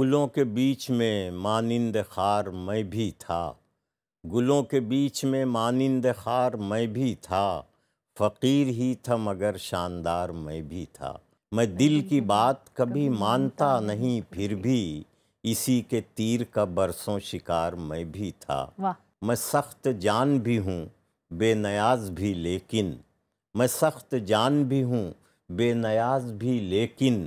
गुलों के बीच में मानिंद खार मैं भी था गुलों के बीच में मानिंद खार मैं भी था फ़कीर ही था मगर शानदार मैं भी था मैं दिल की बात कभी मानता नहीं फिर भी इसी के तीर का बरसों शिकार मैं भी था मैं सख्त जान भी हूँ बेनयाज भी लेकिन मैं सख्त जान भी हूँ बेनयाज भी लेकिन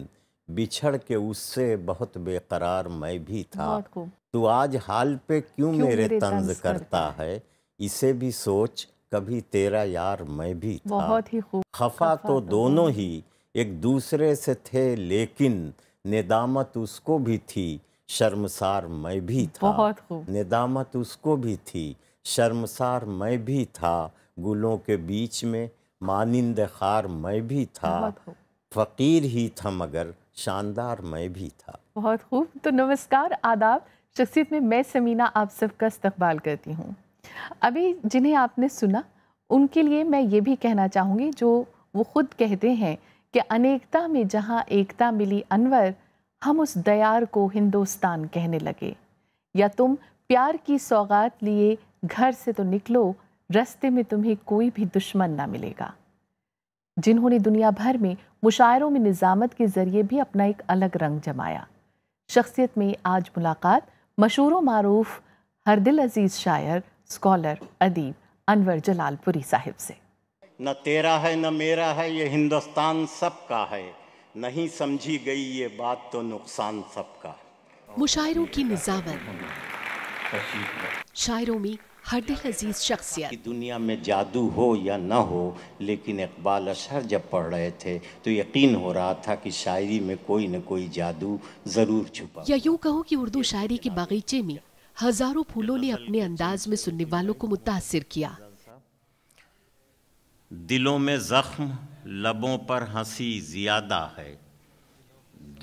बिछड़ के उससे बहुत बेकरार मैं भी था तो आज हाल पे क्यों, क्यों मेरे, तंज, करता है इसे भी सोच कभी तेरा यार मैं भी था बहुत ही खूब खफा तो दोनों ही एक दूसरे से थे लेकिन निदामत उसको भी थी शर्मसार मैं भी था बहुत खूब निदामत उसको भी थी शर्मसार मैं भी था गुलों के बीच में मानिंद खार मैं भी था फ़कीर ही था मगर शानदार मैं भी था बहुत खूब तो नमस्कार आदाब शख्सियत में मैं समीना आप सबका इस्तबाल करती हूँ अभी जिन्हें आपने सुना उनके लिए मैं ये भी कहना चाहूँगी जो वो खुद कहते हैं कि अनेकता में जहाँ एकता मिली अनवर हम उस दयार को हिंदुस्तान कहने लगे या तुम प्यार की सौगात लिए घर से तो निकलो रस्ते में तुम्हें कोई भी दुश्मन ना मिलेगा जिन्होंने दुनिया भर में मुशायरों में निज़ामत के ज़रिए भी अपना एक अलग रंग जमाया शख्सियत में आज मुलाकात मशहूर मरूफ हरदिल अजीज़ शायर स्कॉलर अदीब अनवर जलालपुरी साहिब से न तेरा है न मेरा है ये हिंदुस्तान सबका है नहीं समझी गई ये बात तो नुकसान सबका मुशायरों की निजावत शायरों में हर दिल अजीज शख्सियत दुनिया में जादू हो या ना हो लेकिन इकबाल अशहर जब पढ़ रहे थे तो यकीन हो रहा था कि शायरी में कोई न कोई जादू ज़रूर छुपा या यूँ कहूँ कि उर्दू शायरी के बागीचे में हज़ारों फूलों ने अपने अंदाज में सुनने वालों को मुतासर किया दिलों में ज़ख्म लबों पर हंसी ज़्यादा है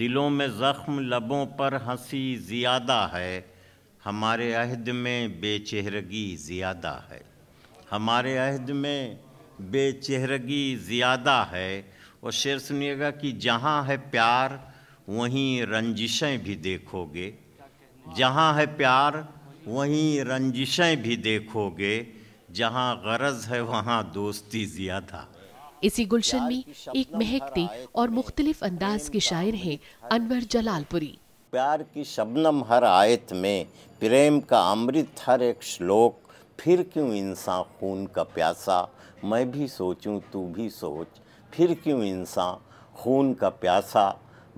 दिलों में ज़ख्म लबों पर हंसी ज़्यादा है हमारे अहद में बेचेहरगी ज़्यादा है हमारे अहद में बेचेहरगी ज़्यादा है और शेर सुनिएगा कि जहाँ है प्यार वहीं रंजिशें भी देखोगे जहाँ है प्यार वहीं रंजिशें भी देखोगे जहाँ गरज है वहाँ दोस्ती ज़्यादा इसी गुलशन में एक महकते और मुख्तलिफ अंदाज के शायर हैं अनवर जलालपुरी प्यार की शबनम हर आयत में प्रेम का अमृत हर एक श्लोक फिर क्यों इंसान खून का प्यासा मैं भी सोचूं तू भी सोच फिर क्यों इंसान खून का प्यासा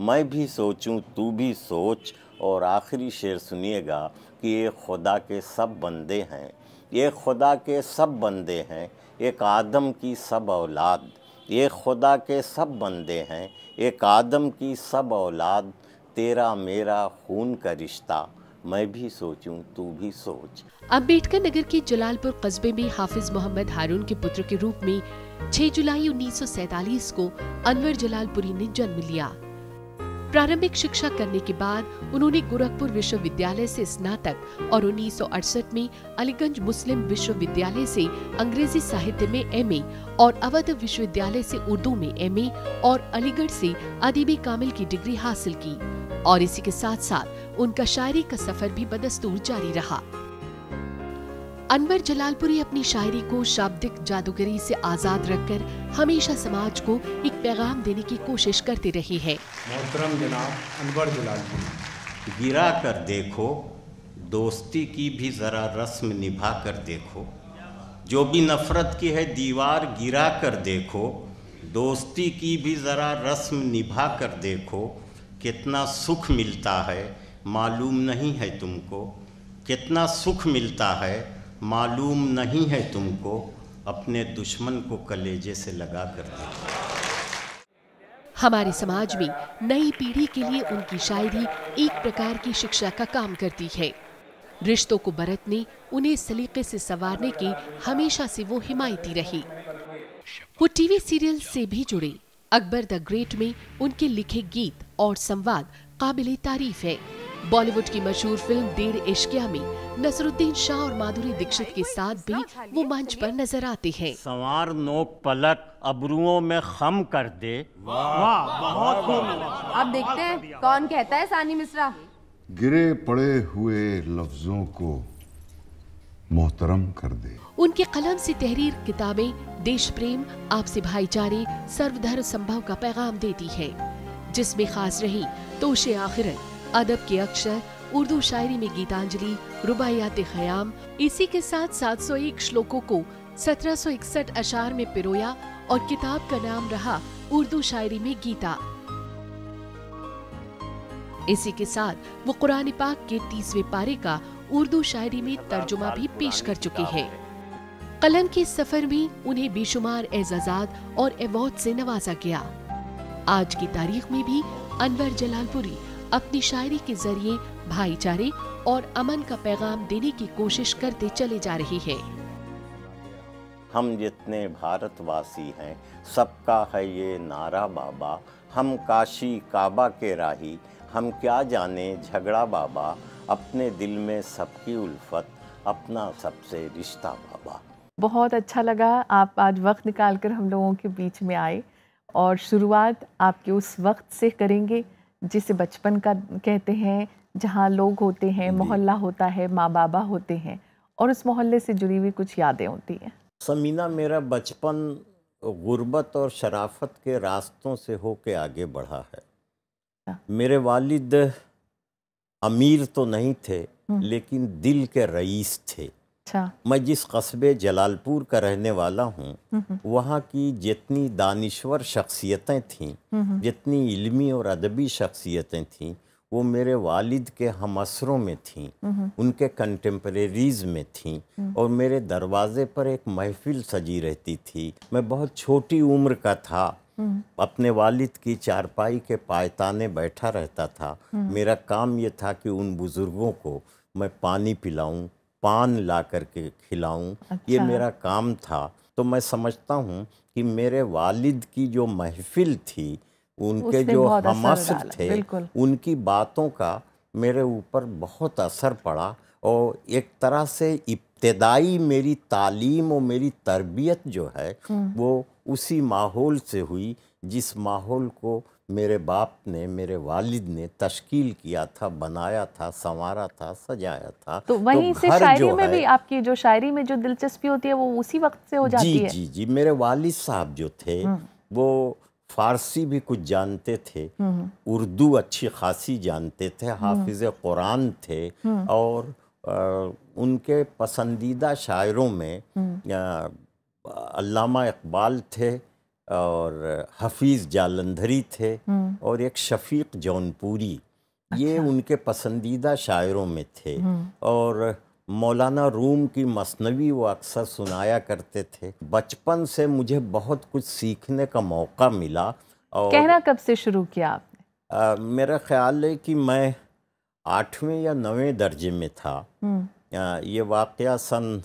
मैं भी सोचूं तू भी सोच और आखिरी शेर सुनिएगा कि ये खुदा के सब बंदे हैं ये खुदा के सब बंदे हैं एक आदम की सब औलाद ये खुदा के सब बंदे हैं एक आदम की सब औलाद तेरा मेरा खून का रिश्ता मैं भी सोचूं तू भी सोच अम्बेडकर नगर के जलालपुर कस्बे में हाफिज मोहम्मद हारून के पुत्र के रूप में 6 जुलाई 1947 को अनवर जलालपुरी ने जन्म लिया प्रारंभिक शिक्षा करने के बाद उन्होंने गोरखपुर विश्वविद्यालय से स्नातक और उन्नीस में अलीगंज मुस्लिम विश्वविद्यालय से अंग्रेजी साहित्य में एमए और अवध विश्वविद्यालय से उर्दू में एमए और अलीगढ़ से अदीबी कामिल की डिग्री हासिल की और इसी के साथ साथ उनका शायरी का सफर भी बदस्तूर जारी रहा अनवर जलालपुरी अपनी शायरी को शाब्दिक जादूगरी से आज़ाद रखकर हमेशा समाज को एक पैगाम देने की कोशिश करते रही है मोहतरम जनाब अनवर जलालपुरी गिरा कर देखो दोस्ती की भी ज़रा रस्म निभा कर देखो जो भी नफ़रत की है दीवार गिरा कर देखो दोस्ती की भी ज़रा रस्म निभा कर देखो कितना सुख मिलता है मालूम नहीं है तुमको कितना सुख मिलता है मालूम नहीं है तुमको अपने दुश्मन को कलेजे से लगा कर दे हमारे समाज में नई पीढ़ी के लिए उनकी शायरी एक प्रकार की शिक्षा का काम करती है रिश्तों को बरतने उन्हें सलीके से सवारने के हमेशा से वो हिमायती रही वो टीवी सीरियल से भी जुड़े अकबर द ग्रेट में उनके लिखे गीत और संवाद काबिल तारीफ है बॉलीवुड की मशहूर फिल्म देर इश्किया में नसरुद्दीन शाह और माधुरी दीक्षित के साथ भी वो मंच पर नजर आते हैं संवार नोक पलक अबरुओं में खम कर दे वाह बहुत अब देखते हैं कौन कहता है सानी मिश्रा गिरे पड़े हुए लफ्जों को मोहतरम कर दे उनके कलम से तहरीर किताबें देश प्रेम आपसी भाईचारे सर्वधर्म संभव का पैगाम देती है जिसमें खास रही तोश आखिरत अदब के अक्षर उर्दू शायरी में गीतांजलि रुबायात खयाम इसी के साथ 701 श्लोकों को 1761 अशार में पिरोया और किताब का नाम रहा उर्दू शायरी में गीता इसी के साथ वो कुरान पाक के तीसवे पारे का उर्दू शायरी में तर्जुमा भी पेश कर चुके हैं कलम के सफर में उन्हें बेशुमार एजाजात और अवार्ड से नवाजा गया आज की तारीख में भी अनवर जलालपुरी अपनी शायरी के जरिए भाईचारे और अमन का पैगाम देने की कोशिश करते चले जा रही है हम जितने भारतवासी हैं सबका है ये नारा बाबा हम काशी काबा के राही हम क्या जाने झगड़ा बाबा अपने दिल में सबकी उल्फत अपना सबसे रिश्ता बाबा बहुत अच्छा लगा आप आज वक्त निकाल कर हम लोगों के बीच में आए और शुरुआत आपके उस वक्त से करेंगे जिसे बचपन का कहते हैं जहाँ लोग होते हैं मोहल्ला होता है माँ बाबा होते हैं और उस मोहल्ले से जुड़ी हुई कुछ यादें होती हैं समीना मेरा बचपन गुर्बत और शराफत के रास्तों से होके आगे बढ़ा है अच्छा। मेरे वालिद अमीर तो नहीं थे हम्म। लेकिन दिल के रईस थे अच्छा। मैं जिस कस्बे जलालपुर का रहने वाला हूँ वहाँ की जितनी दानश्वर शख्सियतें थीं जितनी इलमी और अदबी शख्सियतें थीं वो मेरे वालिद के हम असरों में थीं उनके कंटेम्प्रेरीज में थीं हम्म। और मेरे दरवाज़े पर एक महफिल सजी रहती थी मैं बहुत छोटी उम्र का था हम्म। अपने वालिद की चारपाई के पायताने बैठा रहता था हम्म। मेरा काम ये था कि उन बुज़ुर्गों को मैं पानी पिलाऊं पान ला करके खिलाऊं अच्छा। ये मेरा काम था तो मैं समझता हूँ कि मेरे वालिद की जो महफिल थी उनके जो हमासर थे उनकी बातों का मेरे ऊपर बहुत असर पड़ा और एक तरह से इब्तदाई मेरी तालीम और मेरी तरबियत जो है हम्म। वो उसी माहौल से हुई जिस माहौल को मेरे बाप ने मेरे वालिद ने तश्कील किया था बनाया था संवारा था सजाया था तो, तो वहीं तो से शायरी में भी आपकी जो शायरी में जो दिलचस्पी होती है वो उसी वक्त से हो जाती जी, है जी जी मेरे वालिद साहब जो थे हम्म। वो फारसी भी कुछ जानते थे हम्म। उर्दू अच्छी खासी जानते थे हम्म। हाफिज कुरान थे और आ, उनके पसंदीदा शायरों में अलामा इकबाल थे और हफीज़ जालंधरी थे हम्म। और एक शफीक जौनपुरी अच्छा। ये उनके पसंदीदा शायरों में थे हम्म। और मौलाना रूम की मसनवी वो अक्सर सुनाया करते थे बचपन से मुझे बहुत कुछ सीखने का मौका मिला और कहना कब से शुरू किया आपने मेरा ख्याल है कि मैं आठवें या नवें दर्जे में था आ, हम्म। ये वाक़ सन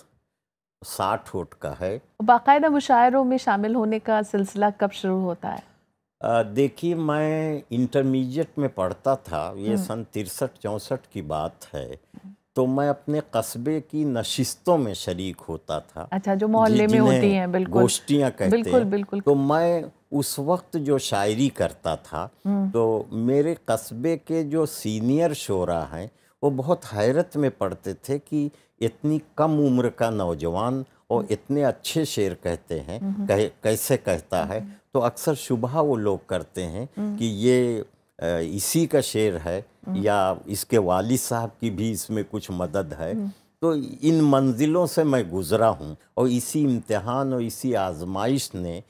साठ वोट का है बाकायदा मुशायरों में शामिल होने का सिलसिला कब शुरू होता है देखिए मैं इंटरमीडिएट में पढ़ता था ये हम्म। सन तिरसठ चौंसठ की बात है तो मैं अपने कस्बे की नशिस्तों में शरीक होता था अच्छा जो मोहल्ले में होती हैं बिल्कुल गोष्ठियाँ कहते बिल्कुल, हैं बिल्कुल तो मैं उस वक्त जो शायरी करता था हम्म। तो मेरे कस्बे के जो सीनियर शोरा हैं वो बहुत हैरत में पढ़ते थे कि इतनी कम उम्र का नौजवान और हम्म। इतने अच्छे शेर कहते हैं हम्म। कह, कैसे कहता है हम्म। तो अक्सर शुभा वो लोग करते हैं कि ये इसी का शेर है या इसके वाली साहब की भी इसमें कुछ मदद है तो इन मंजिलों से मैं गुज़रा हूँ और इसी इम्तहान और इसी आजमाइश ने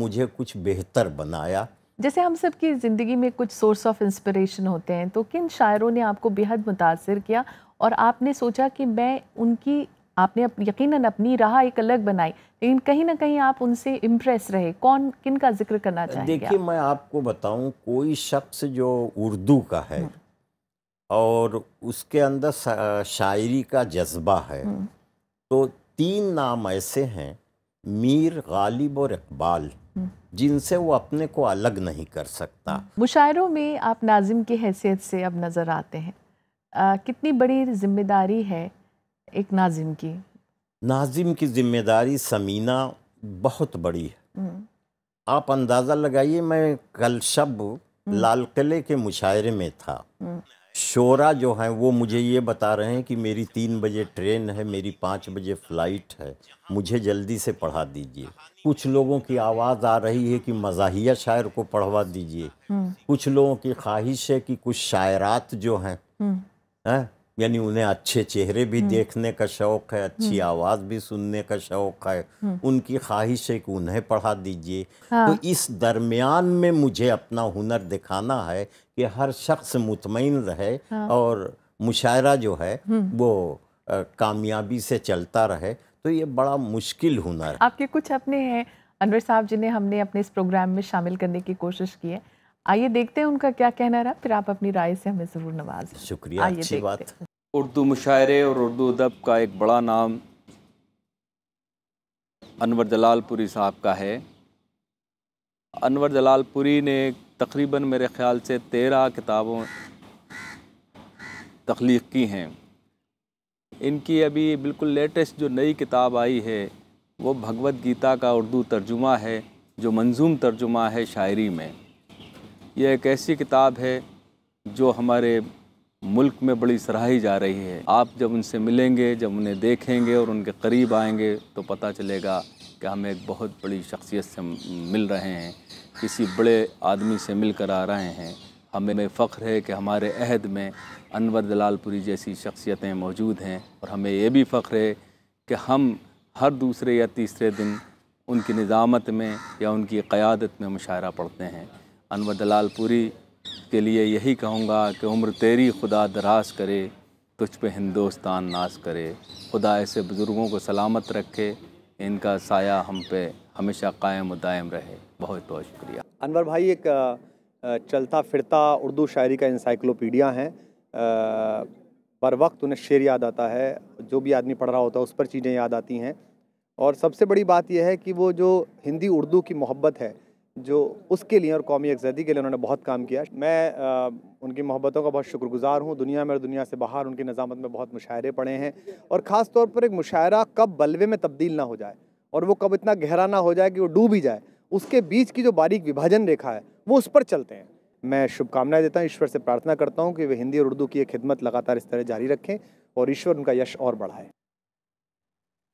मुझे कुछ बेहतर बनाया जैसे हम सब की ज़िंदगी में कुछ सोर्स ऑफ इंस्पिरेशन होते हैं तो किन शायरों ने आपको बेहद मुतासर किया और आपने सोचा कि मैं उनकी आपने यकीनन अपनी राह एक अलग बनाई लेकिन कहीं ना कहीं आप उनसे इम्प्रेस रहे कौन किन का जिक्र करना चाहेंगे देखिए मैं आपको बताऊं कोई शख्स जो उर्दू का है हम्म। और उसके अंदर शायरी का जज्बा है हम्म। तो तीन नाम ऐसे हैं मीर गालिब और इकबाल हम्म। जिनसे वो अपने को अलग नहीं कर सकता मुशायरों में आप नाजिम की हैसियत से अब नज़र आते हैं आ, कितनी बड़ी जिम्मेदारी है एक नाजिम की नाजिम की जिम्मेदारी समीना बहुत बड़ी है हम्म। आप अंदाज़ा लगाइए मैं कल शब हम्म। लाल किले के मुशायरे में था हम्म। शोरा जो है वो मुझे ये बता रहे हैं कि मेरी तीन बजे ट्रेन है मेरी पाँच बजे फ़्लाइट है मुझे जल्दी से पढ़ा दीजिए कुछ लोगों की आवाज़ आ रही है कि मजाहिया शायर को पढ़वा दीजिए कुछ लोगों की ख्वाहिश है कि कुछ शायरात जो हैं है यानी उन्हें अच्छे चेहरे भी हम्म। देखने का शौक़ है अच्छी हम्म। आवाज़ भी सुनने का शौक़ है हम्म। उनकी ख्वाहिश है कि उन्हें पढ़ा दीजिए हाँ। तो इस दरमियान में मुझे अपना हुनर दिखाना है कि हर शख्स मुतमिन रहे हाँ। और मुशायरा जो है वो कामयाबी से चलता रहे तो ये बड़ा मुश्किल हुनर है आपके कुछ अपने हैं अनवर साहब जिन्हें हमने अपने इस प्रोग्राम में शामिल करने की कोशिश की है आइए देखते हैं उनका क्या कहना रहा फिर आप अपनी राय से हमें ज़रूर नवाज शुक्रिया अच्छी बात उर्दू मुशायरे और उर्दू अदब का एक बड़ा नाम अनवर जलालपुरी साहब का है अनवर जलालपुरी ने तकरीबन मेरे ख़्याल से तेरह किताबों तख्लीक की हैं इनकी अभी बिल्कुल लेटेस्ट जो नई किताब आई है वो भगवत गीता का उर्दू तर्जुमा है जो मंजूम तर्जुमा है शायरी में यह एक ऐसी किताब है जो हमारे मुल्क में बड़ी सराही जा रही है आप जब उनसे मिलेंगे जब उन्हें देखेंगे और उनके करीब आएंगे तो पता चलेगा कि हम एक बहुत बड़ी शख्सियत से मिल रहे हैं किसी बड़े आदमी से मिल कर आ रहे हैं हमें फ़ख्र है कि हमारे अहद में अनवर दलालपुरी जैसी शख्सियतें मौजूद हैं और हमें यह भी फ़ख्र है कि हम हर दूसरे या तीसरे दिन उनकी निज़ामत में या उनकी क़्यादत में मुशायरा पढ़ते हैं अनवर दलाल पुरी के लिए यही कहूँगा कि उम्र तेरी खुदा दराज करे तुझ पे हिंदुस्तान नाज करे खुदा ऐसे बुज़ुर्गों को सलामत रखे इनका साया हम पे हमेशा कायम दायम रहे बहुत बहुत शुक्रिया अनवर भाई एक चलता फिरता उर्दू शायरी का इंसाइक्लोपीडिया है बर वक्त उन्हें शेर याद आता है जो भी आदमी पढ़ रहा होता है उस पर चीज़ें याद आती हैं और सबसे बड़ी बात यह है कि वो जो हिंदी उर्दू की मोहब्बत है जो उसके लिए और कौमी आज़ादी के लिए उन्होंने बहुत काम किया मैं आ, उनकी मोहब्बतों का बहुत शुक्रगुजार हूँ दुनिया में और दुनिया से बाहर उनकी निज़ामत में बहुत मुशायरे पड़े हैं और ख़ास तौर पर एक मुशायरा कब बलवे में तब्दील ना हो जाए और वो कब इतना गहरा ना हो जाए कि वो डूब ही जाए उसके बीच की जो बारीक विभाजन रेखा है वो उस पर चलते हैं मैं शुभकामनाएं देता हूँ ईश्वर से प्रार्थना करता हूँ कि वे हिंदी और उर्दू की एक खिदमत लगातार इस तरह जारी रखें और ईश्वर उनका यश और बढ़ाए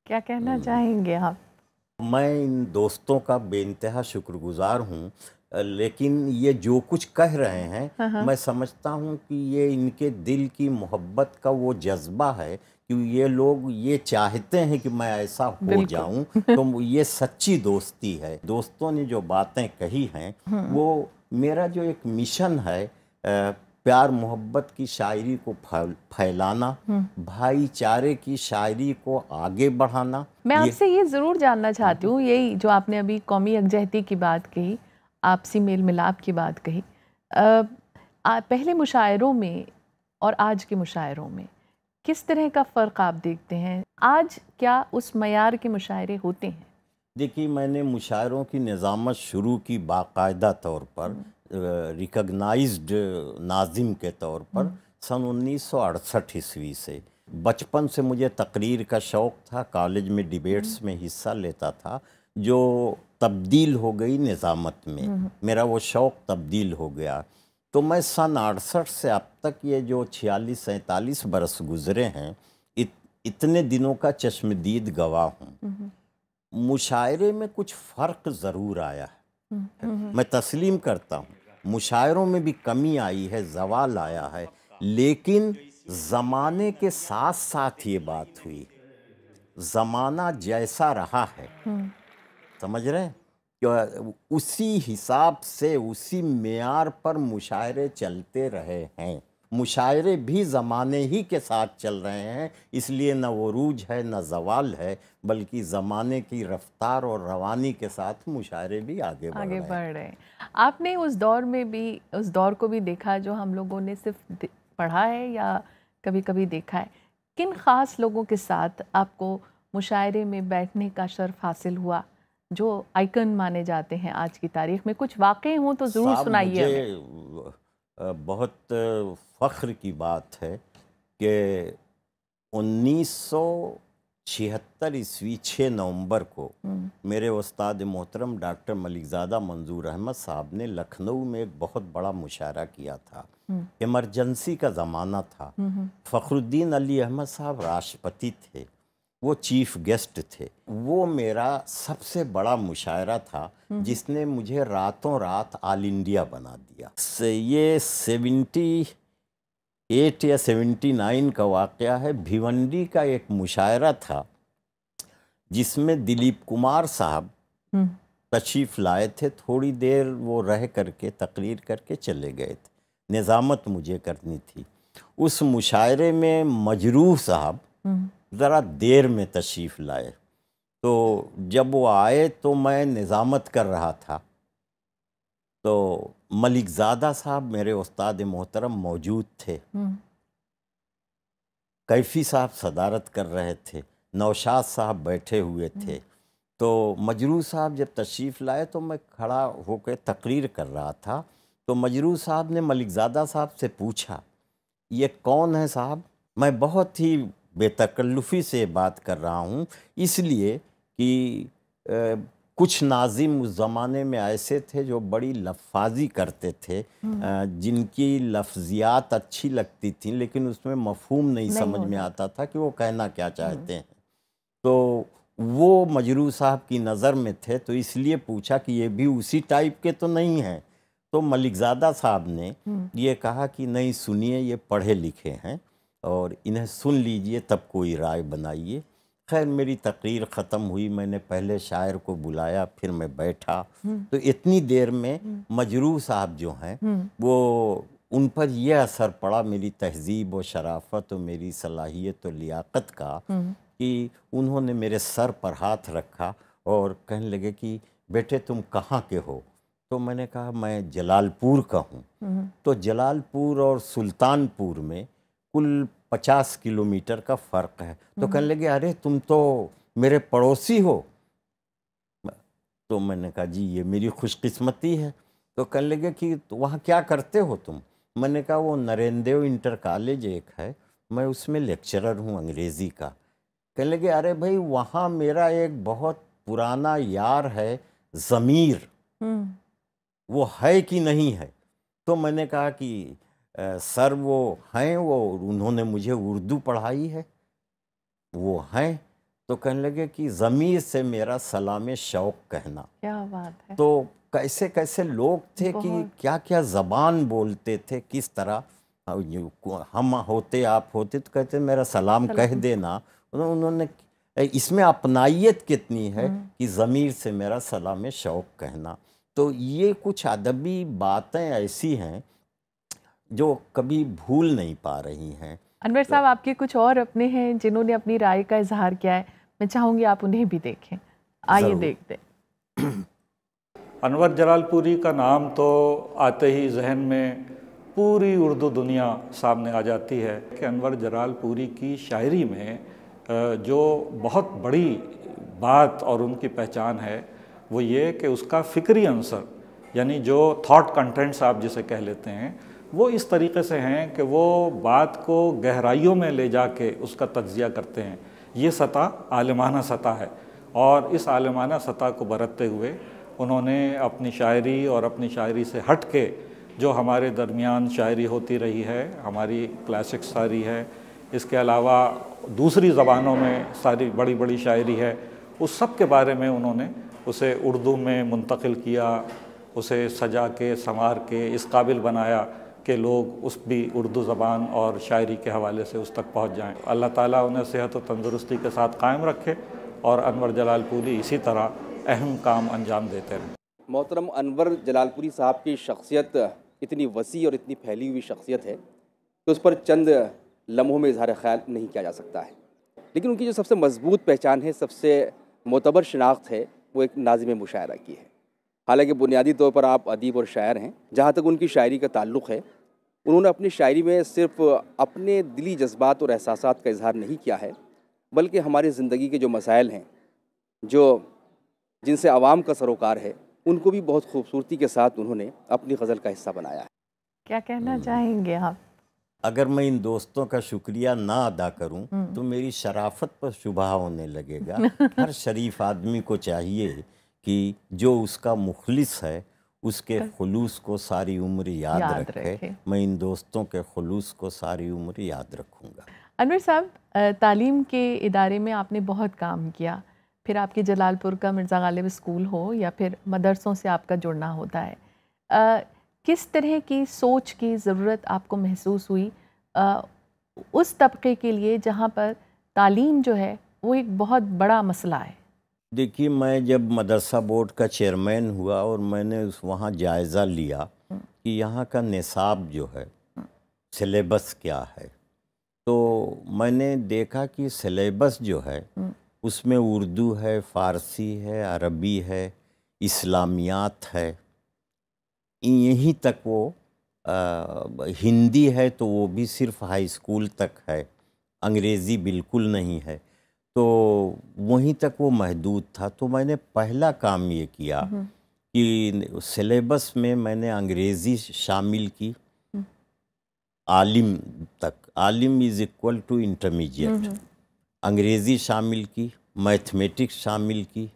क्या कहना चाहेंगे आप मैं इन दोस्तों का बेानतहा शुक्रगुजार हूँ लेकिन ये जो कुछ कह रहे हैं हाँ, हाँ। मैं समझता हूँ कि ये इनके दिल की मोहब्बत का वो जज्बा है कि ये लोग ये चाहते हैं कि मैं ऐसा हो जाऊँ तो ये सच्ची दोस्ती है दोस्तों ने जो बातें कही हैं हम्म। वो मेरा जो एक मिशन है प्यार मोहब्बत की शायरी को फैलाना हम्म। भाईचारे की शायरी को आगे बढ़ाना मैं आपसे ये ज़रूर जानना चाहती हूँ यही जो आपने अभी कौमी यकजहती की बात कही आपसी मेल मिलाप की बात कही आ, पहले मुशायरों में और आज के मुशायरों में किस तरह का फ़र्क आप देखते हैं आज क्या उस मैार के मुशायरे होते हैं देखिए मैंने मुशायरों की निज़ामत शुरू की बाकायदा तौर पर हम्म। रिकग्नाइज्ड नाजिम के तौर पर सन उन्नीस ईस्वी से बचपन से मुझे तकरीर का शौक़ था कॉलेज में डिबेट्स में हिस्सा लेता था जो तब्दील हो गई निज़ामत में हम्म। मेरा वो शौक़ तब्दील हो गया तो मैं सन अड़सठ से अब तक ये जो छियालीस सैंतालीस बरस गुज़रे हैं इत, इतने दिनों का चश्मदीद गवाह हूँ हम्म। मुशायरे में कुछ फ़र्क ज़रूर आया है हम्म। मैं तस्लीम करता हूँ मुशायरों में भी कमी आई है जवाल आया है लेकिन ज़माने के साथ साथ ये बात हुई ज़माना जैसा रहा है हम्म। समझ रहे हैं उसी हिसाब से उसी मैार पर मुशायरे चलते रहे हैं मुशायरे भी ज़माने ही के साथ चल रहे हैं इसलिए न वो रूज है न जवाल है बल्कि ज़माने की रफ्तार और रवानी के साथ मुशायरे भी आगे बढ़ आगे बढ़ रहे हैं आपने उस दौर में भी उस दौर को भी देखा जो हम लोगों ने सिर्फ पढ़ा है या कभी कभी देखा है किन ख़ास लोगों के साथ आपको मुशायरे में बैठने का शर्फ हासिल हुआ जो आइकन माने जाते हैं आज की तारीख में कुछ वाक़ हों तो ज़रूर सुनाइए बहुत फ़ख्र की बात है कि 1976 ईस्वी 6 नवंबर को हम्म। मेरे उस्ताद मोहतरम डॉक्टर मलिकज़ादा मंजूर अहमद साहब ने लखनऊ में एक बहुत बड़ा मुशारा किया था हम्म। इमरजेंसी का ज़माना था हम्म, फ़खरुद्दीन अली अहमद साहब राष्ट्रपति थे वो चीफ गेस्ट थे वो मेरा सबसे बड़ा मुशायरा था जिसने मुझे रातों रात आल इंडिया बना दिया से ये सेवेंटी एट या सेवेंटी नाइन का वाक़ है भिवंडी का एक मुशायरा था जिसमें दिलीप कुमार साहब हम्म। तशीफ लाए थे थोड़ी देर वो रह करके तकरीर करके चले गए थे निज़ामत मुझे करनी थी उस मुशायरे में मजरूह साहब हम्म। ज़रा देर में तशरीफ़ लाए तो जब वो आए तो मैं निज़ामत कर रहा था तो मलिकजादा साहब मेरे उस्ताद मोहतरम मौजूद थे हम्म। कैफी साहब सदारत कर रहे थे नौशाद साहब बैठे हुए हम्म। थे तो मजरू साहब जब तशरीफ़ लाए तो मैं खड़ा होकर तकरीर कर रहा था तो मजरू साहब ने मलिकजादा साहब से पूछा ये कौन है साहब मैं बहुत ही बेतकल्लुफ़ी से बात कर रहा हूँ इसलिए कि कुछ नाजिम उस ज़माने में ऐसे थे जो बड़ी लफाजी करते थे हम्म। जिनकी लफ्जियात अच्छी लगती थी लेकिन उसमें मफहूम नहीं, नहीं समझ में आता था कि वो कहना क्या हम्म। चाहते हैं तो वो मजरू साहब की नज़र में थे तो इसलिए पूछा कि ये भी उसी टाइप के तो नहीं हैं तो मलिकजादा साहब ने हम्म। ये कहा कि नहीं सुनिए ये पढ़े लिखे हैं और इन्हें सुन लीजिए तब कोई राय बनाइए खैर मेरी तकरीर ख़त्म हुई मैंने पहले शायर को बुलाया फिर मैं बैठा हम्म। तो इतनी देर में हम्म। मजरू साहब जो हैं हम्म। वो उन पर यह असर पड़ा मेरी तहजीब और शराफत और मेरी सलाहियत और लियाकत का कि उन्होंने मेरे सर पर हाथ रखा और कहने लगे कि बेटे तुम कहाँ के हो तो मैंने कहा मैं जलालपुर का हूँ तो जलालपुर और सुल्तानपुर में कुल पचास किलोमीटर का फ़र्क है तो हम्म। कहने लगे अरे तुम तो मेरे पड़ोसी हो तो मैंने कहा जी ये मेरी खुशकिस्मती है तो कहने लगे कि तो वहाँ क्या करते हो तुम मैंने कहा वो देव इंटर कॉलेज एक है मैं उसमें लेक्चरर हूँ अंग्रेज़ी का कहने लगे अरे भाई वहाँ मेरा एक बहुत पुराना यार है ज़मीर हम्म। वो है कि नहीं है तो मैंने कहा कि सर वो हैं वो उन्होंने मुझे उर्दू पढ़ाई है वो हैं तो कहने लगे कि ज़मीर से मेरा सलाम शौक कहना क्या बात है तो कैसे कैसे लोग थे कि क्या क्या ज़बान बोलते थे किस तरह हाँ, हम होते आप होते तो कहते मेरा सलाम, सलाम कह देना तो उन्होंने इसमें अपनाइत कितनी है हम्म। कि ज़मीर से मेरा सलाम शौक कहना तो ये कुछ अदबी बातें ऐसी हैं जो कभी भूल नहीं पा रही हैं अनवर साहब तो- आपके कुछ और अपने हैं जिन्होंने अपनी राय का इजहार किया है मैं चाहूँगी आप उन्हें भी देखें आइए देखते अनवर जलालपुरी का नाम तो आते ही जहन में पूरी उर्दू दुनिया सामने आ जाती है कि अनवर जलालपुरी की शायरी में जो बहुत बड़ी बात और उनकी पहचान है वो ये कि उसका फ़िक्री अंसर यानी जो थॉट कंटेंट्स आप जिसे कह लेते हैं वो इस तरीके से हैं कि वो बात को गहराइयों में ले जा के उसका तजिया करते हैं ये सतह आलमाना सतह है और इस आलमाना सतह को बरतते हुए उन्होंने अपनी शायरी और अपनी शायरी से हट के जो हमारे दरमियान शायरी होती रही है हमारी क्लासिक शायरी है इसके अलावा दूसरी ज़बानों में सारी बड़ी बड़ी शायरी है उस सब के बारे में उन्होंने उसे उर्दू में मुंतकिल किया उसे सजा के संवार के इस काबिल बनाया के लोग उस भी उर्दू ज़बान और शायरी के हवाले से उस तक पहुँच जाएँ अल्लाह ताली उन्हें सेहत व तंदुरुस्ती के साथ कायम रखे और अनवर जलालपुरी इसी तरह अहम काम अंजाम देते रहें मोहतरम अनवर जलालपुरी साहब की शख्सियत इतनी वसी और इतनी फैली हुई शख्सियत है कि उस पर चंद लम्हों में इजहार ख्याल नहीं किया जा सकता है लेकिन उनकी जो सबसे मजबूत पहचान है सबसे मोतबर शनाख्त है वो एक नाजिम मुशायरा की है हालांकि बुनियादी तौर पर आप अदीब और शायर हैं जहाँ तक उनकी शायरी का ताल्लुक़ है उन्होंने अपनी शायरी में सिर्फ अपने दिली जज्बात और एहसास का इजहार नहीं किया है बल्कि हमारी ज़िंदगी के जो मसाइल हैं जो जिनसे आवाम का सरोकार है उनको भी बहुत खूबसूरती के साथ उन्होंने अपनी गज़ल का हिस्सा बनाया है क्या कहना चाहेंगे आप अगर मैं इन दोस्तों का शुक्रिया ना अदा करूं हम्म। तो मेरी शराफत पर शुभा होने लगेगा हर शरीफ आदमी को चाहिए कि जो उसका मुखलिस है उसके हाँ। खलूस को सारी उम्र याद, याद रखे।, रखे मैं इन दोस्तों के खलूस को सारी उम्र याद रखूँगा अनवर साहब तालीम के इदारे में आपने बहुत काम किया फिर आपके जलालपुर का मिर्ज़ा गालिब स्कूल हो या फिर मदरसों से आपका जुड़ना होता है आ, किस तरह की सोच की ज़रूरत आपको महसूस हुई आ, उस तबके के लिए जहाँ पर तालीम जो है वो एक बहुत बड़ा मसला है देखिए मैं जब मदरसा बोर्ड का चेयरमैन हुआ और मैंने उस वहाँ जायज़ा लिया कि यहाँ का निसाब जो है सिलेबस क्या है तो मैंने देखा कि सिलेबस जो है उसमें उर्दू है फ़ारसी है अरबी है इस्लामियात है यहीं तक वो आ, हिंदी है तो वो भी सिर्फ हाई स्कूल तक है अंग्रेज़ी बिल्कुल नहीं है तो वहीं तक वो महदूद था तो मैंने पहला काम ये किया हम्म। कि सिलेबस में मैंने अंग्रेज़ी शामिल की हम्म। आलिम तक आलिम is equal to intermediate hmm, अंग्रेज़ी शामिल की मैथमेटिक्स शामिल की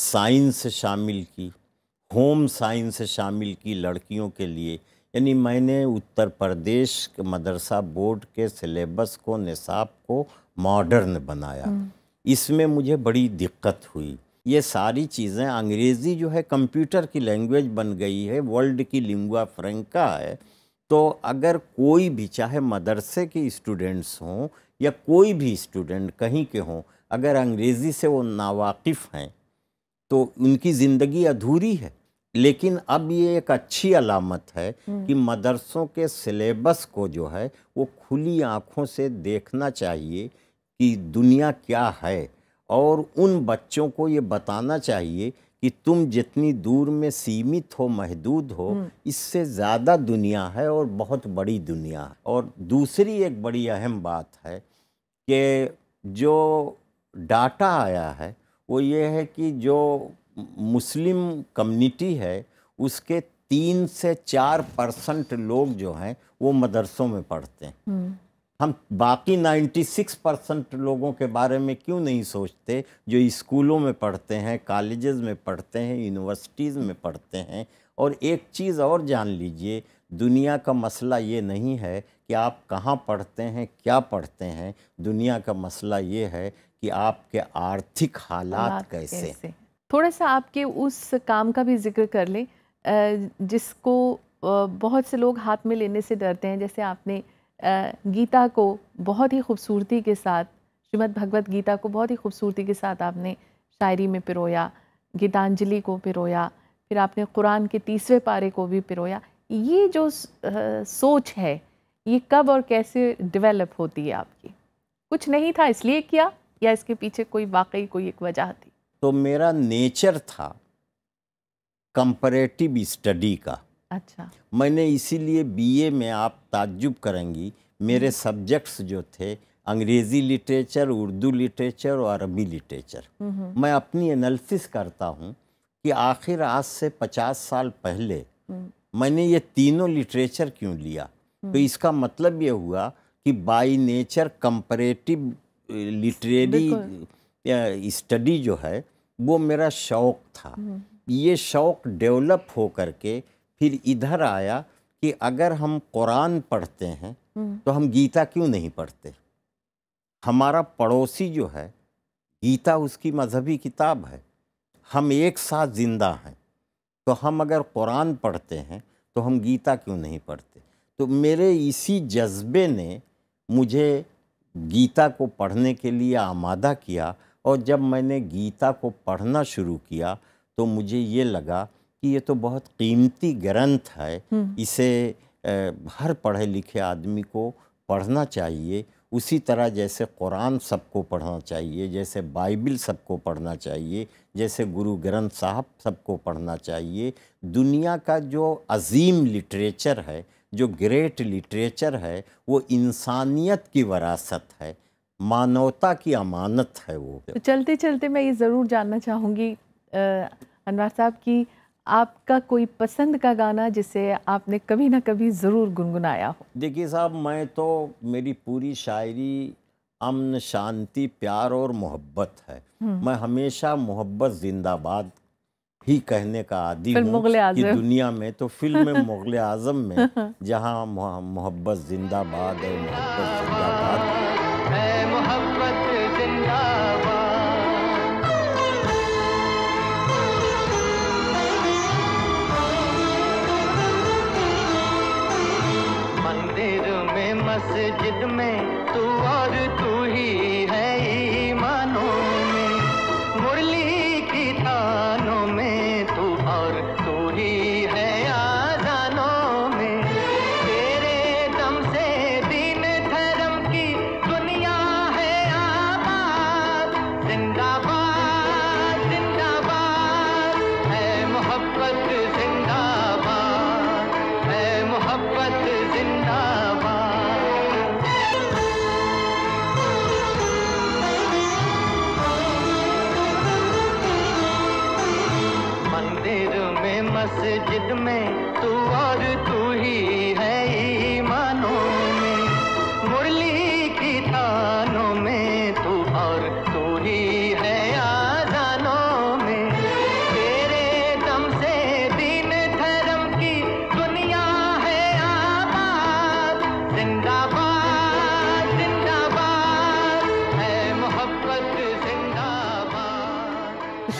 साइंस शामिल की होम साइंस शामिल की लड़कियों के लिए यानी मैंने उत्तर प्रदेश मदरसा बोर्ड के सिलेबस को निसाब को मॉडर्न बनाया इसमें मुझे बड़ी दिक्कत हुई ये सारी चीज़ें अंग्रेज़ी जो है कंप्यूटर की लैंग्वेज बन गई है वर्ल्ड की लिंगुआ फ्रेंका है तो अगर कोई भी चाहे मदरसे के स्टूडेंट्स हों या कोई भी स्टूडेंट कहीं के हों अगर अंग्रेज़ी से वो नावाकिफ़ हैं तो उनकी ज़िंदगी अधूरी है लेकिन अब ये एक अच्छी अलामत है हम्म। कि मदरसों के सिलेबस को जो है वो खुली आँखों से देखना चाहिए कि दुनिया क्या है और उन बच्चों को ये बताना चाहिए कि तुम जितनी दूर में सीमित हो महदूद हो हम्म। इससे ज़्यादा दुनिया है और बहुत बड़ी दुनिया है और दूसरी एक बड़ी अहम बात है कि जो डाटा आया है वो ये है कि जो मुस्लिम कम्युनिटी है उसके तीन से चार परसेंट लोग जो हैं वो मदरसों में पढ़ते हैं हम्म। हम बाकी 96 परसेंट लोगों के बारे में क्यों नहीं सोचते जो स्कूलों में पढ़ते हैं कॉलेजेस में पढ़ते हैं यूनिवर्सिटीज़ में पढ़ते हैं और एक चीज़ और जान लीजिए दुनिया का मसला ये नहीं है कि आप कहाँ पढ़ते हैं क्या पढ़ते हैं दुनिया का मसला ये है कि आपके आर्थिक हालात कैसे, कैसे? थोड़ा सा आपके उस काम का भी जिक्र कर लें जिसको बहुत से लोग हाथ में लेने से डरते हैं जैसे आपने गीता को बहुत ही खूबसूरती के साथ श्रीमद् भगवत गीता को बहुत ही खूबसूरती के साथ आपने शायरी में पिरोया गीतांजलि को पिरोया फिर आपने कुरान के तीसरे पारे को भी पिरोया ये जो सोच है ये कब और कैसे डेवलप होती है आपकी कुछ नहीं था इसलिए किया या इसके पीछे कोई वाकई कोई एक वजह थी तो मेरा नेचर था कंपरेटिव स्टडी का अच्छा मैंने इसीलिए बीए में आप ताज्जुब करेंगी मेरे सब्जेक्ट्स हम्म। जो थे अंग्रेज़ी लिटरेचर उर्दू लिटरेचर और अरबी लिटरेचर हम्म, हम्म। मैं अपनी एनालिसिस करता हूँ कि आखिर आज से पचास साल पहले मैंने ये तीनों लिटरेचर क्यों लिया तो इसका मतलब ये हुआ कि by nature comparative literary study जो है वो मेरा शौक़ था ये शौक़ डेवलप हो करके के फिर इधर आया कि अगर हम कुरान पढ़ते हैं हम्म। तो हम गीता क्यों नहीं पढ़ते हमारा पड़ोसी जो है गीता उसकी मजहबी किताब है हम एक साथ ज़िंदा हैं तो हम अगर कुरान पढ़ते हैं तो हम गीता क्यों नहीं पढ़ते तो मेरे इसी जज्बे ने मुझे गीता को पढ़ने के लिए आमादा किया और जब मैंने गीता को पढ़ना शुरू किया तो मुझे ये लगा कि ये तो बहुत कीमती ग्रंथ है हम्म। इसे हर पढ़े लिखे आदमी को पढ़ना चाहिए उसी तरह जैसे कुरान सबको पढ़ना चाहिए जैसे बाइबल सबको पढ़ना चाहिए जैसे गुरु ग्रंथ साहब सबको पढ़ना चाहिए दुनिया का जो अजीम लिटरेचर है जो ग्रेट लिटरेचर है वो इंसानियत की वरासत है मानवता की अमानत है वो तो चलते चलते मैं ये ज़रूर जानना चाहूँगी अनवर साहब की आपका कोई पसंद का गाना जिसे आपने कभी ना कभी ज़रूर गुनगुनाया हो देखिए साहब मैं तो मेरी पूरी शायरी अमन शांति प्यार और मोहब्बत है हम्म। मैं हमेशा मोहब्बत जिंदाबाद ही कहने का आदि कि दुनिया में तो फिल्म मुगल आजम में जहाँ मोहब्बत जिंदाबाद और मोहब्बत मस्जिद में तू और तू ही है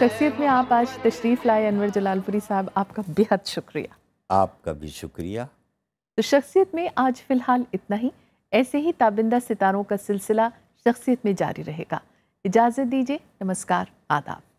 शख्सियत में आप आज तशरीफ़ लाए अनवर जलालपुरी साहब आपका बेहद शुक्रिया आपका भी शुक्रिया तो शख्सियत में आज फ़िलहाल इतना ही ऐसे ही ताबिंदा सितारों का सिलसिला शख्सियत में जारी रहेगा इजाज़त दीजिए नमस्कार आदाब